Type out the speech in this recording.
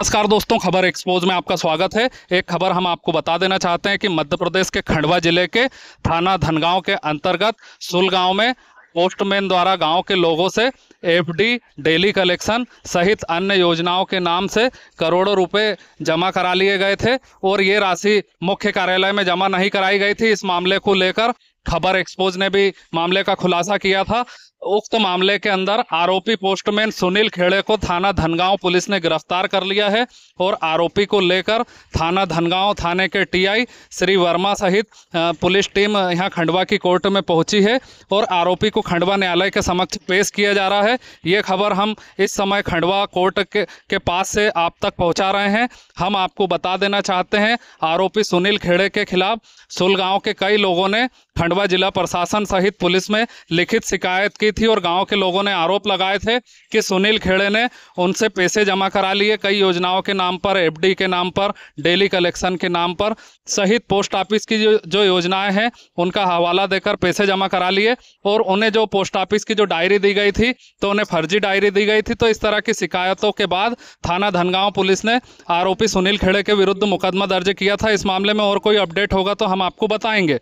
नमस्कार दोस्तों खबर एक्सपोज में आपका स्वागत है एक खबर हम आपको बता देना चाहते हैं कि मध्य प्रदेश के खंडवा जिले के थाना धनगांव के अंतर्गत सुल गांव में पोस्टमैन द्वारा गांव के लोगों से एफडी डेली कलेक्शन सहित अन्य योजनाओं के नाम से करोड़ों रुपए जमा करा लिए गए थे और ये राशि मुख्य कार्यालय में जमा नहीं कराई गई थी इस मामले को लेकर खबर एक्सपोज ने भी मामले का खुलासा किया था उक्त मामले के अंदर आरोपी पोस्टमैन सुनील खेड़े को थाना धनगांव पुलिस ने गिरफ्तार कर लिया है और आरोपी को लेकर थाना धनगांव थाने के टीआई श्री वर्मा सहित पुलिस टीम यहां खंडवा की कोर्ट में पहुंची है और आरोपी को खंडवा न्यायालय के समक्ष पेश किया जा रहा है ये खबर हम इस समय खंडवा कोर्ट के, के पास से आप तक पहुंचा रहे हैं हम आपको बता देना चाहते हैं आरोपी सुनील खेड़े के खिलाफ सुलगांव के कई लोगों ने खंडवा जिला प्रशासन सहित पुलिस में लिखित शिकायत की थी और गांव के लोगों ने आरोप लगाए थे कि सुनील खेड़े ने उनसे पैसे जमा करा लिए कई योजनाओं के नाम पर एफडी के नाम पर डेली कलेक्शन के नाम पर सहित पोस्ट ऑफिस की जो जो योजनाएं हैं उनका हवाला देकर पैसे जमा करा लिए और उन्हें जो पोस्ट ऑफिस की जो डायरी दी गई थी तो तो उन्हें फर्जी डायरी दी गई थी तो इस तरह की शिकायतों के बाद थाना धनगांव पुलिस ने आरोपी सुनील खेड़े के विरुद्ध मुकदमा दर्ज किया था इस मामले में और कोई अपडेट होगा तो हम आपको बताएंगे